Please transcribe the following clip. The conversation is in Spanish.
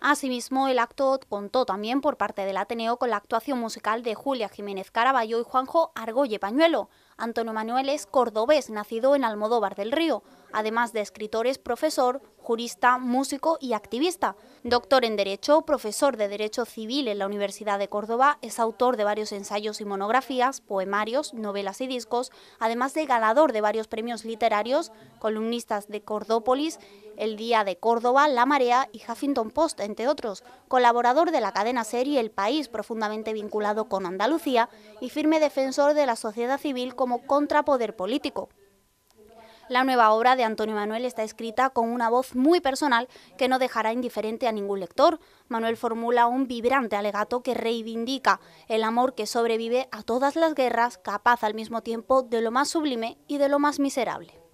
Asimismo, el acto contó también por parte del Ateneo con la actuación musical de Julia Jiménez Caraballo y Juanjo Argoye Pañuelo. Antonio Manuel es cordobés, nacido en Almodóvar del Río. Además de escritor, es profesor, jurista, músico y activista. Doctor en Derecho, profesor de Derecho Civil en la Universidad de Córdoba, es autor de varios ensayos y monografías, poemarios, novelas y discos, además de ganador de varios premios literarios, columnistas de Cordópolis, El Día de Córdoba, La Marea y Huffington Post, entre otros, colaborador de la cadena serie El País, profundamente vinculado con Andalucía y firme defensor de la sociedad civil como como contrapoder político. La nueva obra de Antonio Manuel está escrita con una voz muy personal que no dejará indiferente a ningún lector. Manuel formula un vibrante alegato que reivindica el amor que sobrevive a todas las guerras, capaz al mismo tiempo de lo más sublime y de lo más miserable.